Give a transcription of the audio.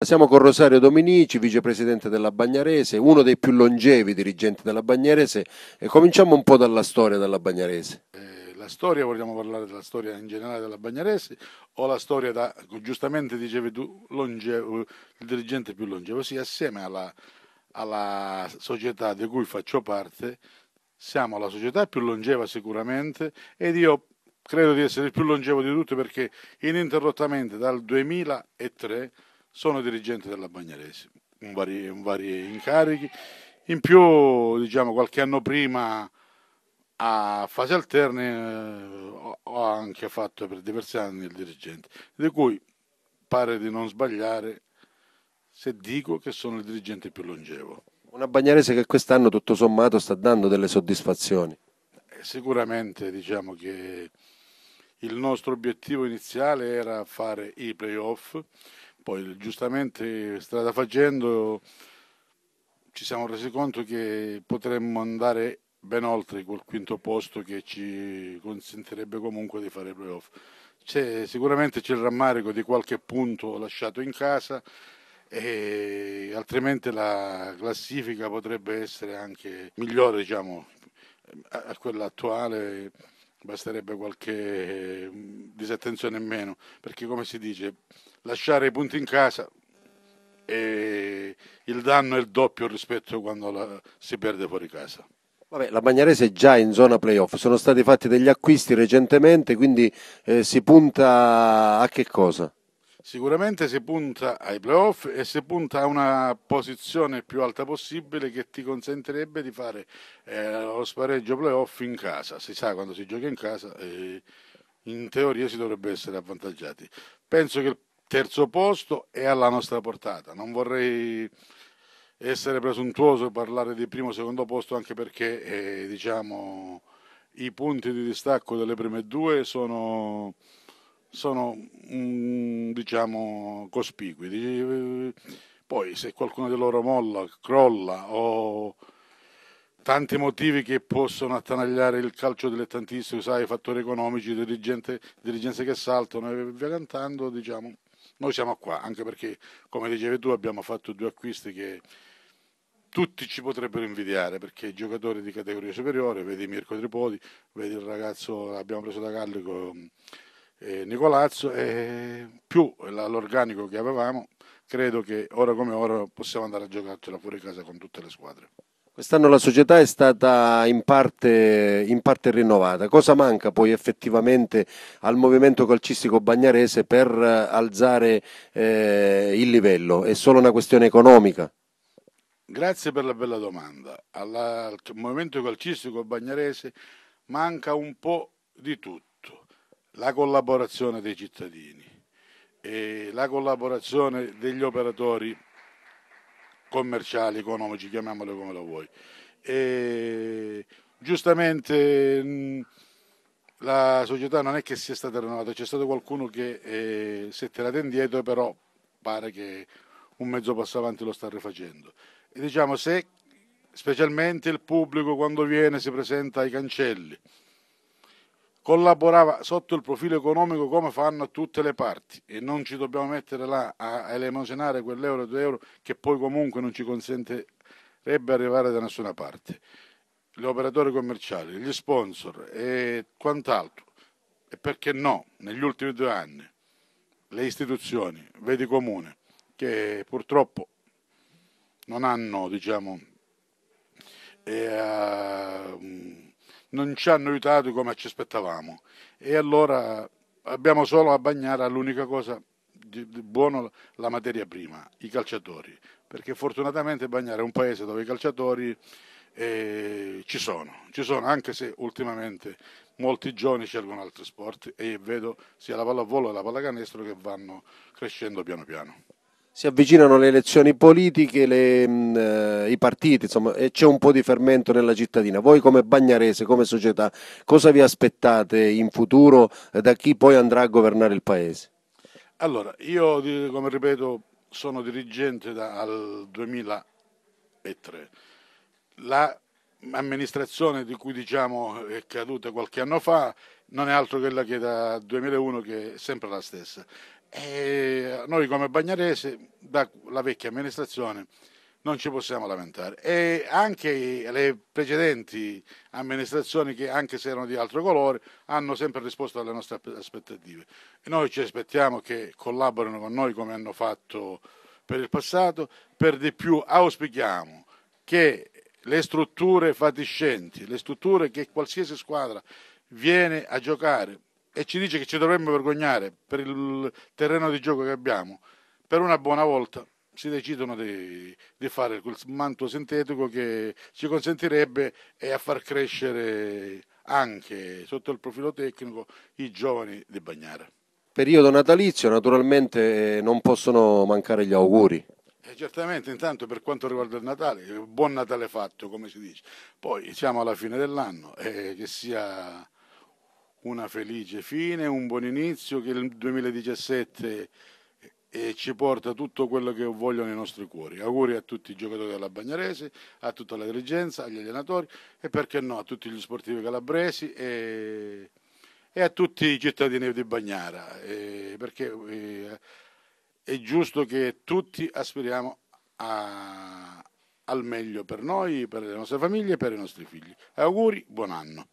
Siamo con Rosario Dominici, vicepresidente della Bagnarese, uno dei più longevi dirigenti della Bagnarese e cominciamo un po' dalla storia della Bagnarese. Eh, la storia, vogliamo parlare della storia in generale della Bagnarese o la storia, da, giustamente dicevi tu, longevo, eh, il dirigente più longevo, sì, assieme alla, alla società di cui faccio parte, siamo la società più longeva sicuramente ed io credo di essere il più longevo di tutti perché ininterrottamente dal 2003 sono dirigente della Bagnarese in vari, in vari incarichi. In più, diciamo, qualche anno prima a fasi alterne eh, ho anche fatto per diversi anni il dirigente, di cui pare di non sbagliare se dico che sono il dirigente più longevo. Una Bagnarese che quest'anno tutto sommato sta dando delle soddisfazioni. Eh, sicuramente diciamo che il nostro obiettivo iniziale era fare i playoff, poi giustamente strada facendo ci siamo resi conto che potremmo andare ben oltre quel quinto posto che ci consentirebbe comunque di fare i playoff. C'è, sicuramente c'è il rammarico di qualche punto lasciato in casa e altrimenti la classifica potrebbe essere anche migliore diciamo, a quella attuale basterebbe qualche mm, disattenzione in meno, perché come si dice, lasciare i punti in casa e il danno è il doppio rispetto a quando la, si perde fuori casa. Vabbè, la Bagnarese è già in zona playoff, sono stati fatti degli acquisti recentemente, quindi eh, si punta a che cosa? Sicuramente si punta ai playoff e si punta a una posizione più alta possibile che ti consentirebbe di fare eh, lo spareggio playoff in casa. Si sa quando si gioca in casa, eh, in teoria si dovrebbe essere avvantaggiati. Penso che il terzo posto è alla nostra portata. Non vorrei essere presuntuoso e parlare di primo o secondo posto anche perché eh, diciamo, i punti di distacco delle prime due sono sono diciamo cospicui. Eh, poi se qualcuno di loro molla, crolla o tanti motivi che possono attanagliare il calcio dilettantistico, sai, fattori economici, dirigenze che saltano e via cantando, diciamo, noi siamo qua, anche perché come dicevi tu abbiamo fatto due acquisti che tutti ci potrebbero invidiare perché giocatori di categoria superiore, vedi Mirko Tripodi, vedi il ragazzo, abbiamo preso da Gallico eh, Nicolazzo e più l'organico che avevamo, credo che ora come ora possiamo andare a giocarcela fuori casa con tutte le squadre. Quest'anno la società è stata in parte, in parte, rinnovata. Cosa manca poi effettivamente al movimento calcistico bagnarese per eh, alzare eh, il livello? È solo una questione economica? Grazie per la bella domanda. Alla, al movimento calcistico bagnarese manca un po' di tutto la collaborazione dei cittadini, la collaborazione degli operatori commerciali, economici, chiamiamolo come lo vuoi. E giustamente mm, la società non è che sia stata rinnovata, c'è stato qualcuno che eh, si è tirato indietro, però pare che un mezzo passo avanti lo sta rifacendo. E diciamo se specialmente il pubblico quando viene si presenta ai cancelli, collaborava sotto il profilo economico come fanno tutte le parti e non ci dobbiamo mettere là a elemosinare quell'euro e due euro che poi comunque non ci consentirebbe arrivare da nessuna parte. Gli operatori commerciali, gli sponsor e quant'altro. E perché no, negli ultimi due anni, le istituzioni, vedi comune, che purtroppo non hanno, diciamo, eh, non ci hanno aiutato come ci aspettavamo e allora abbiamo solo a bagnare l'unica cosa di, di buono la materia prima, i calciatori, perché fortunatamente bagnare è un paese dove i calciatori eh, ci sono, ci sono anche se ultimamente molti giovani cercano altri sport e vedo sia la pallavolo che la pallacanestro che vanno crescendo piano piano si avvicinano le elezioni politiche, le, mh, mm, eh, i partiti, insomma, e c'è un po' di fermento nella cittadina. Voi come Bagnarese, come società, cosa vi aspettate in futuro eh, da chi poi andrà a governare il Paese? Allora, io come ripeto sono dirigente dal 2003. L'amministrazione di cui diciamo è caduta qualche anno fa non è altro che quella che da 2001 che è sempre la stessa. E noi come Bagnarese, dalla vecchia amministrazione, non ci possiamo lamentare. E anche le precedenti amministrazioni, che anche se erano di altro colore, hanno sempre risposto alle nostre aspettative. E noi ci aspettiamo che collaborino con noi come hanno fatto per il passato. Per di più auspichiamo che le strutture fatiscenti, le strutture che qualsiasi squadra viene a giocare e ci dice che ci dovremmo vergognare per il terreno di gioco che abbiamo, per una buona volta si decidono di, di fare quel manto sintetico che ci consentirebbe e a far crescere anche sotto il profilo tecnico i giovani di Bagnara. Periodo natalizio, naturalmente eh, non possono mancare gli auguri. E eh, certamente, intanto per quanto riguarda il Natale, buon Natale fatto, come si dice. Poi siamo alla fine dell'anno e eh, che sia una felice fine, un buon inizio che il 2017 e eh, ci porta tutto quello che voglio nei nostri cuori. Auguri a tutti i giocatori della Bagnarese, a tutta la dirigenza, agli allenatori e perché no a tutti gli sportivi calabresi e, e a tutti i cittadini di Bagnara, e perché e, eh, è giusto che tutti aspiriamo a, al meglio per noi, per le nostre famiglie e per i nostri figli. Auguri, buon anno.